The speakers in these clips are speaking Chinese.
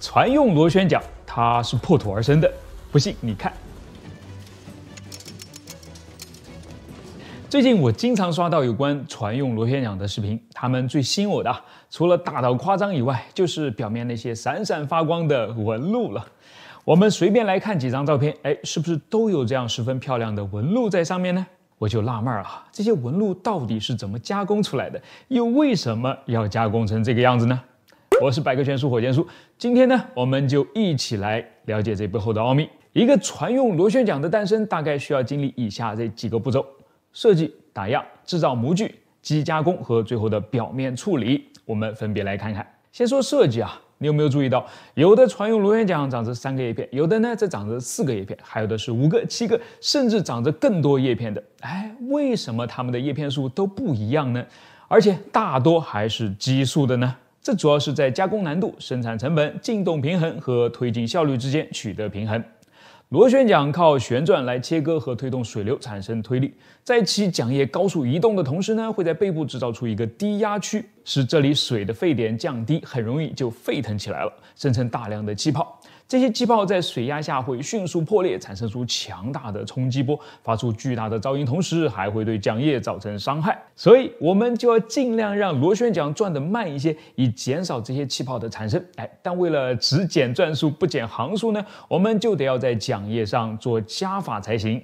船用螺旋桨，它是破土而生的。不信你看，最近我经常刷到有关船用螺旋桨的视频，他们最吸引我的，除了大到夸张以外，就是表面那些闪闪发光的纹路了。我们随便来看几张照片，哎，是不是都有这样十分漂亮的纹路在上面呢？我就纳闷儿了，这些纹路到底是怎么加工出来的？又为什么要加工成这个样子呢？我是百科全书火箭叔，今天呢，我们就一起来了解这背后的奥秘。一个船用螺旋桨的诞生，大概需要经历以下这几个步骤：设计、打样、制造模具、机加工和最后的表面处理。我们分别来看看。先说设计啊，你有没有注意到，有的船用螺旋桨长着三个叶片，有的呢，则长着四个叶片，还有的是五个、七个，甚至长着更多叶片的。哎，为什么它们的叶片数都不一样呢？而且大多还是奇数的呢？这主要是在加工难度、生产成本、进动平衡和推进效率之间取得平衡。螺旋桨靠旋转来切割和推动水流，产生推力。在其桨叶高速移动的同时呢，会在背部制造出一个低压区，使这里水的沸点降低，很容易就沸腾起来了，生成大量的气泡。这些气泡在水压下会迅速破裂，产生出强大的冲击波，发出巨大的噪音，同时还会对桨叶造成伤害。所以，我们就要尽量让螺旋桨转得慢一些，以减少这些气泡的产生。哎，但为了只减转速不减航速呢，我们就得要在桨叶上做加法才行。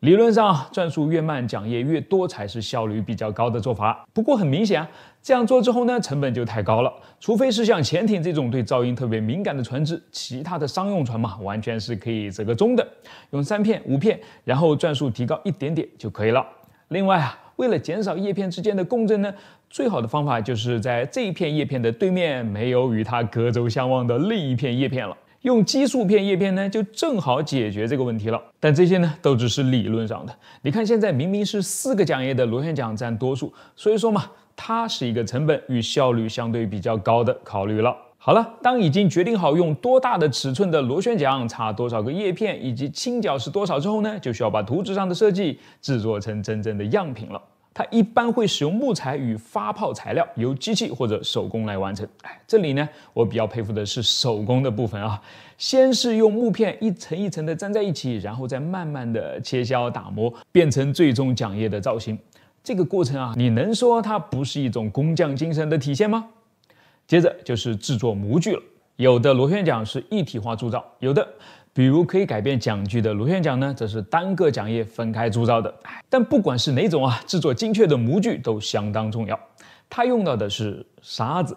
理论上，转速越慢，桨叶越多才是效率比较高的做法。不过，很明显。啊，这样做之后呢，成本就太高了。除非是像潜艇这种对噪音特别敏感的船只，其他的商用船嘛，完全是可以折个中等，用三片、五片，然后转速提高一点点就可以了。另外啊，为了减少叶片之间的共振呢，最好的方法就是在这一片叶片的对面没有与它隔轴相望的另一片叶片了。用激数片叶片呢，就正好解决这个问题了。但这些呢，都只是理论上的。你看现在明明是四个桨叶的螺旋桨占多数，所以说嘛，它是一个成本与效率相对比较高的考虑了。好了，当已经决定好用多大的尺寸的螺旋桨、插多少个叶片以及倾角是多少之后呢，就需要把图纸上的设计制作成真正的样品了。它一般会使用木材与发泡材料，由机器或者手工来完成。哎，这里呢，我比较佩服的是手工的部分啊。先是用木片一层一层的粘在一起，然后再慢慢的切削打磨，变成最终桨叶的造型。这个过程啊，你能说它不是一种工匠精神的体现吗？接着就是制作模具了。有的螺旋桨是一体化铸造，有的。比如可以改变桨距的螺旋桨呢，则是单个桨叶分开铸造的。但不管是哪种啊，制作精确的模具都相当重要。它用到的是沙子，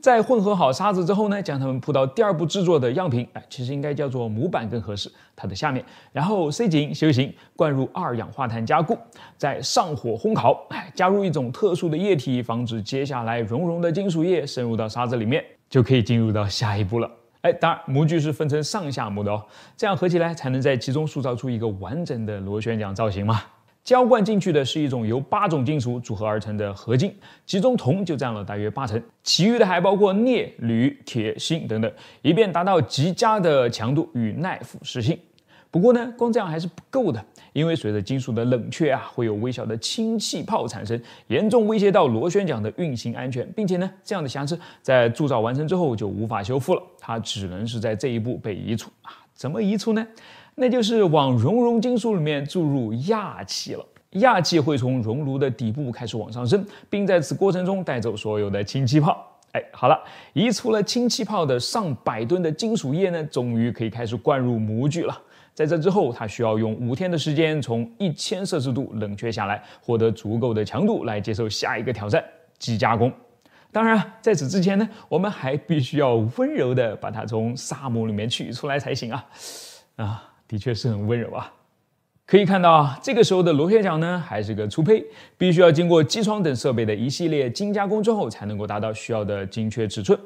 在混合好沙子之后呢，将它们铺到第二步制作的样品，哎，其实应该叫做模板更合适它的下面，然后塞紧修形，灌入二氧化碳加固，再上火烘烤，哎，加入一种特殊的液体，防止接下来熔融的金属液渗入到沙子里面，就可以进入到下一步了。哎，当然，模具是分成上下模的哦，这样合起来才能在其中塑造出一个完整的螺旋桨造型嘛。浇灌进去的是一种由八种金属组合而成的合金，其中铜就占了大约八成，其余的还包括镍、铝、铁、锌等等，以便达到极佳的强度与耐腐蚀性。不过呢，光这样还是不够的，因为随着金属的冷却啊，会有微小的氢气泡产生，严重威胁到螺旋桨的运行安全，并且呢，这样的瑕疵在铸造完成之后就无法修复了，它只能是在这一步被移除啊。怎么移除呢？那就是往熔融金属里面注入氩气了，氩气会从熔炉的底部开始往上升，并在此过程中带走所有的氢气泡。哎，好了，移除了氢气泡的上百吨的金属液呢，终于可以开始灌入模具了。在这之后，它需要用五天的时间从一千摄氏度冷却下来，获得足够的强度来接受下一个挑战——机加工。当然，在此之前呢，我们还必须要温柔地把它从沙漠里面取出来才行啊！啊，的确是很温柔啊。可以看到，这个时候的螺旋桨呢还是个粗胚，必须要经过机床等设备的一系列精加工之后，才能够达到需要的精确尺寸。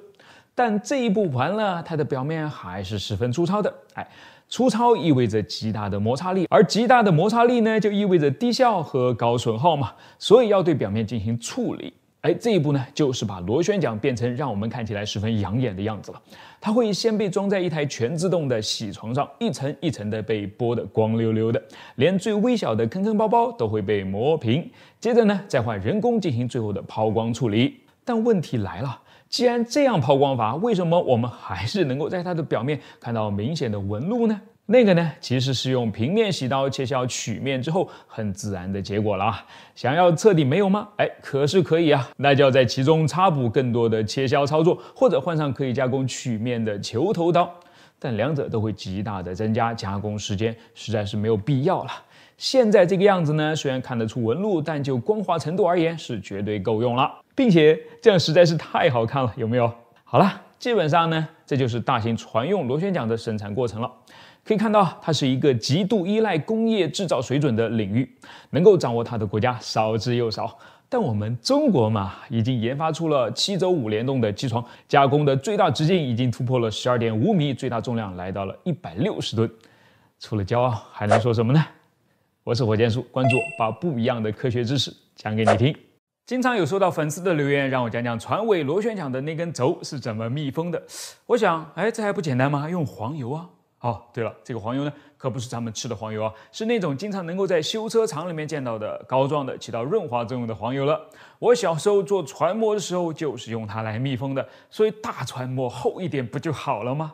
但这一步完了，它的表面还是十分粗糙的。哎。粗糙意味着极大的摩擦力，而极大的摩擦力呢，就意味着低效和高损耗嘛。所以要对表面进行处理。哎，这一步呢，就是把螺旋桨变成让我们看起来十分养眼的样子了。它会先被装在一台全自动的铣床上，一层一层的被剥得光溜溜的，连最微小的坑坑包包都会被磨平。接着呢，再换人工进行最后的抛光处理。但问题来了。既然这样抛光法，为什么我们还是能够在它的表面看到明显的纹路呢？那个呢，其实是用平面铣刀切削曲面之后很自然的结果了啊。想要彻底没有吗？哎，可是可以啊，那就要在其中插补更多的切削操作，或者换上可以加工曲面的球头刀，但两者都会极大的增加加工时间，实在是没有必要了。现在这个样子呢，虽然看得出纹路，但就光滑程度而言是绝对够用了，并且这样实在是太好看了，有没有？好了，基本上呢，这就是大型船用螺旋桨的生产过程了。可以看到，它是一个极度依赖工业制造水准的领域，能够掌握它的国家少之又少。但我们中国嘛，已经研发出了七轴五联动的机床，加工的最大直径已经突破了十二点五米，最大重量来到了一百六十吨。除了骄傲，还能说什么呢？我是火箭叔，关注我，把不一样的科学知识讲给你听。经常有收到粉丝的留言，让我讲讲船尾螺旋桨的那根轴是怎么密封的。我想，哎，这还不简单吗？用黄油啊！哦，对了，这个黄油呢，可不是咱们吃的黄油啊，是那种经常能够在修车厂里面见到的膏状的，起到润滑作用的黄油了。我小时候做船模的时候，就是用它来密封的。所以大船模厚一点不就好了吗？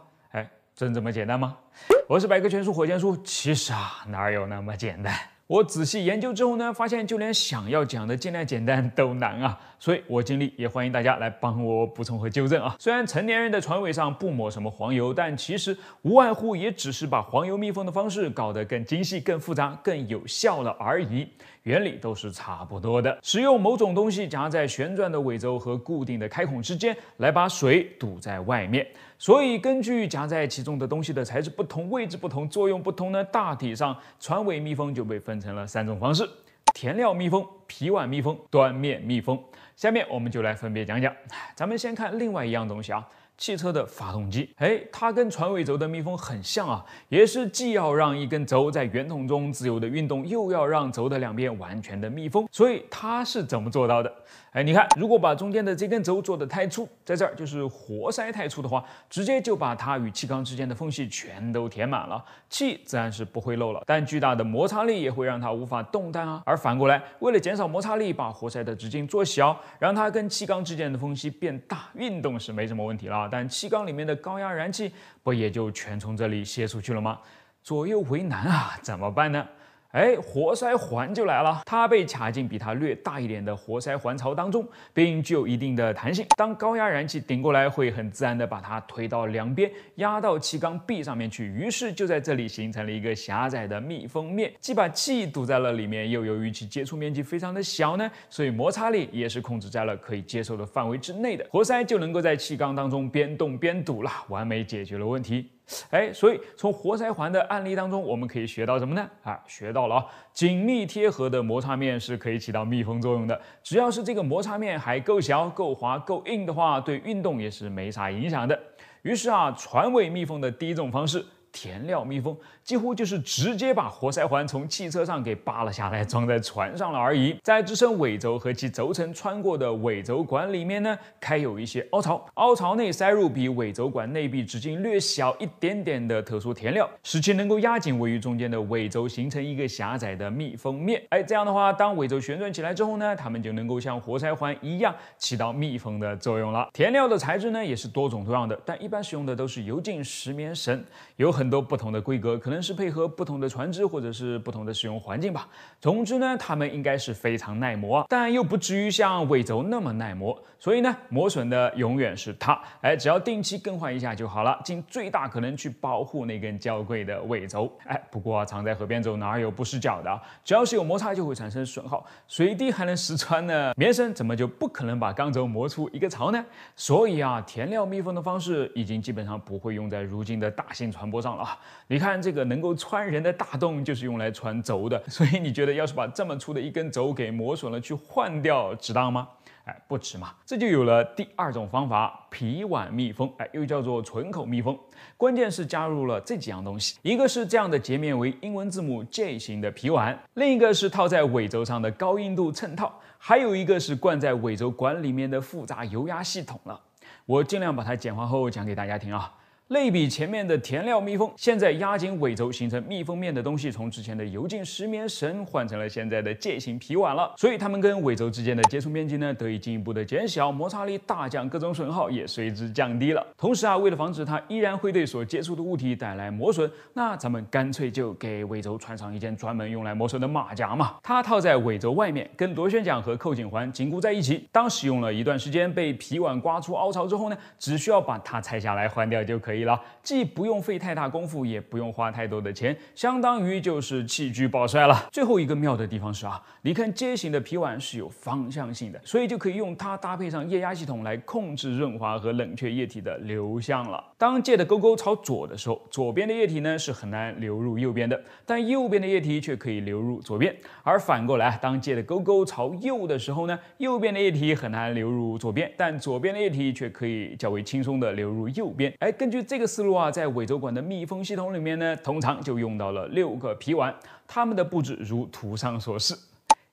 真这么简单吗？我是百科全书火箭叔。其实啊，哪有那么简单？我仔细研究之后呢，发现就连想要讲的尽量简单都难啊。所以我尽力，也欢迎大家来帮我补充和纠正啊。虽然成年人的船尾上不抹什么黄油，但其实无外乎也只是把黄油密封的方式搞得更精细、更复杂、更有效了而已。原理都是差不多的，使用某种东西夹在旋转的尾轴和固定的开孔之间，来把水堵在外面。所以，根据夹在其中的东西的材质不同、位置不同、作用不同呢，大体上船尾密封就被分成了三种方式：填料密封、皮碗密封、端面密封。下面我们就来分别讲讲。咱们先看另外一样东西啊，汽车的发动机。哎，它跟船尾轴的密封很像啊，也是既要让一根轴在圆筒中自由的运动，又要让轴的两边完全的密封。所以它是怎么做到的？哎，你看，如果把中间的这根轴做的太粗，在这儿就是活塞太粗的话，直接就把它与气缸之间的缝隙全都填满了，气自然是不会漏了。但巨大的摩擦力也会让它无法动弹啊。而反过来，为了减少摩擦力，把活塞的直径做小，让它跟气缸之间的缝隙变大，运动是没什么问题了。但气缸里面的高压燃气不也就全从这里泄出去了吗？左右为难啊，怎么办呢？哎，活塞环就来了，它被卡进比它略大一点的活塞环槽当中，并具有一定的弹性。当高压燃气顶过来，会很自然的把它推到两边，压到气缸壁上面去。于是就在这里形成了一个狭窄的密封面，既把气堵在了里面，又由于其接触面积非常的小呢，所以摩擦力也是控制在了可以接受的范围之内的。活塞就能够在气缸当中边动边堵了，完美解决了问题。哎，所以从活塞环的案例当中，我们可以学到什么呢？啊，学到了啊，紧密贴合的摩擦面是可以起到密封作用的。只要是这个摩擦面还够小、够滑、够硬的话，对运动也是没啥影响的。于是啊，船尾密封的第一种方式。填料密封几乎就是直接把活塞环从汽车上给扒了下来，装在船上了而已。在支撑尾轴和其轴承穿过的尾轴管里面呢，开有一些凹槽，凹槽内塞入比尾轴管内壁直径略小一点点的特殊填料，使其能够压紧位于中间的尾轴，形成一个狭窄的密封面。哎，这样的话，当尾轴旋转起来之后呢，它们就能够像活塞环一样起到密封的作用了。填料的材质呢也是多种多样的，但一般使用的都是油浸石棉绳，有很。很多不同的规格，可能是配合不同的船只或者是不同的使用环境吧。总之呢，它们应该是非常耐磨，但又不至于像尾轴那么耐磨。所以呢，磨损的永远是它。哎，只要定期更换一下就好了，尽最大可能去保护那根娇贵的尾轴。哎，不过藏在河边走，哪有不湿脚的？只要是有摩擦，就会产生损耗。水滴还能石穿呢，棉绳怎么就不可能把钢轴磨出一个槽呢？所以啊，填料密封的方式已经基本上不会用在如今的大型船舶上。啊，你看这个能够穿人的大洞就是用来穿轴的，所以你觉得要是把这么粗的一根轴给磨损了，去换掉值当吗？哎，不值嘛。这就有了第二种方法，皮碗密封，哎，又叫做唇口密封。关键是加入了这几样东西，一个是这样的截面为英文字母 J 型的皮碗，另一个是套在尾轴上的高硬度衬套，还有一个是灌在尾轴管里面的复杂油压系统了。我尽量把它简化后讲给大家听啊。类比前面的填料密封，现在压紧尾轴形成密封面的东西，从之前的油浸石棉绳换成了现在的介形皮碗了，所以它们跟尾轴之间的接触面积呢得以进一步的减小，摩擦力大降，各种损耗也随之降低了。同时啊，为了防止它依然会对所接触的物体带来磨损，那咱们干脆就给尾轴穿上一件专门用来磨损的马甲嘛，它套在尾轴外面，跟螺旋桨和扣紧环紧固在一起。当使用了一段时间，被皮碗刮出凹槽之后呢，只需要把它拆下来换掉就可以。了，既不用费太大功夫，也不用花太多的钱，相当于就是弃车保帅了。最后一个妙的地方是啊，你看 j 型的皮碗是有方向性的，所以就可以用它搭配上液压系统来控制润滑和冷却液体的流向了。当界的沟沟朝左的时候，左边的液体呢是很难流入右边的，但右边的液体却可以流入左边。而反过来，当界的沟沟朝右的时候呢，右边的液体很难流入左边，但左边的液体却可以较为轻松的流入右边。哎，根据这个思路啊，在尾轴管的密封系统里面呢，通常就用到了六个皮碗，它们的布置如图上所示。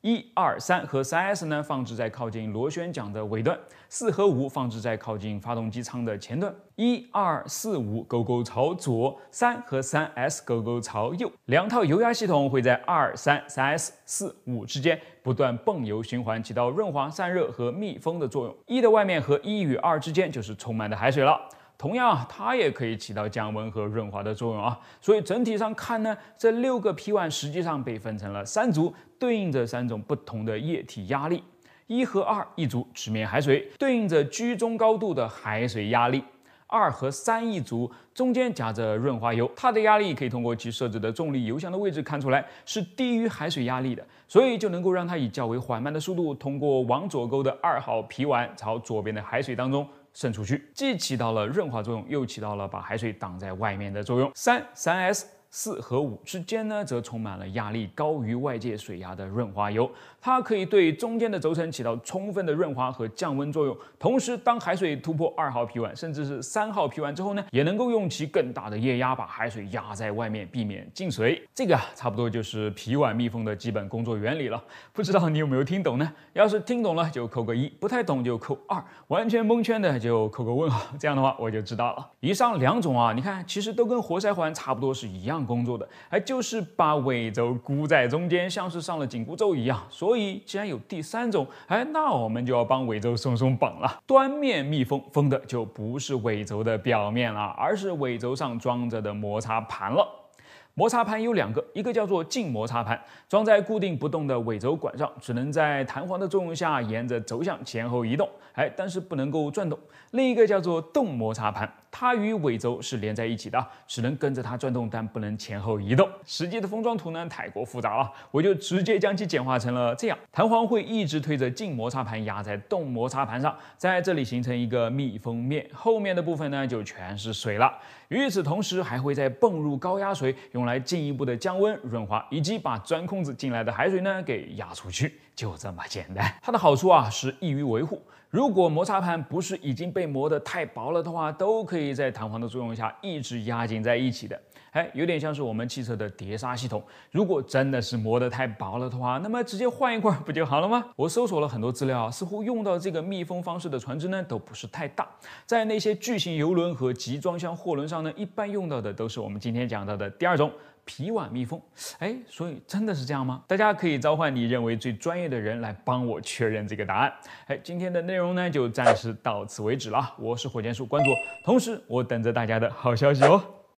一二三和三 S 呢，放置在靠近螺旋桨的尾端；四和五放置在靠近发动机舱的前端。一二四五钩钩朝左，三和三 S 钩钩朝右。两套油压系统会在二三三 S 四五之间不断泵油循环，起到润滑、散热和密封的作用。一的外面和一与二之间就是充满的海水了。同样啊，它也可以起到降温和润滑的作用啊。所以整体上看呢，这六个皮碗实际上被分成了三组，对应着三种不同的液体压力。一和二一组直面海水，对应着居中高度的海水压力。二和三一组中间夹着润滑油，它的压力可以通过其设置的重力油箱的位置看出来，是低于海水压力的，所以就能够让它以较为缓慢的速度通过往左勾的二号皮碗朝左边的海水当中。渗出去，既起到了润滑作用，又起到了把海水挡在外面的作用。三三 S。四和五之间呢，则充满了压力高于外界水压的润滑油，它可以对中间的轴承起到充分的润滑和降温作用。同时，当海水突破二号皮碗，甚至是三号皮碗之后呢，也能够用其更大的液压把海水压在外面，避免进水。这个啊，差不多就是皮碗密封的基本工作原理了。不知道你有没有听懂呢？要是听懂了就扣个一，不太懂就扣二，完全蒙圈的就扣个问号。这样的话我就知道了。以上两种啊，你看其实都跟活塞环差不多是一样。工作的，哎，就是把尾轴箍在中间，像是上了紧箍咒一样。所以，既然有第三种，哎，那我们就要帮尾轴松松绑了。端面密封封的就不是尾轴的表面了，而是尾轴上装着的摩擦盘了。摩擦盘有两个，一个叫做静摩擦盘，装在固定不动的尾轴管上，只能在弹簧的作用下沿着轴向前后移动，哎，但是不能够转动。另一个叫做动摩擦盘。它与尾轴是连在一起的，只能跟着它转动，但不能前后移动。实际的封装图呢，太过复杂了，我就直接将其简化成了这样。弹簧会一直推着静摩擦盘压在动摩擦盘上，在这里形成一个密封面。后面的部分呢，就全是水了。与此同时，还会再泵入高压水，用来进一步的降温、润滑，以及把钻空子进来的海水呢给压出去。就这么简单，它的好处啊是易于维护。如果摩擦盘不是已经被磨得太薄了的话，都可以在弹簧的作用下一直压紧在一起的。哎，有点像是我们汽车的碟刹系统。如果真的是磨得太薄了的话，那么直接换一块不就好了吗？我搜索了很多资料啊，似乎用到这个密封方式的船只呢都不是太大，在那些巨型游轮和集装箱货轮上呢，一般用到的都是我们今天讲到的第二种。皮碗密封，哎，所以真的是这样吗？大家可以召唤你认为最专业的人来帮我确认这个答案。哎，今天的内容呢，就暂时到此为止了我是火箭叔，关注我，同时我等着大家的好消息哦。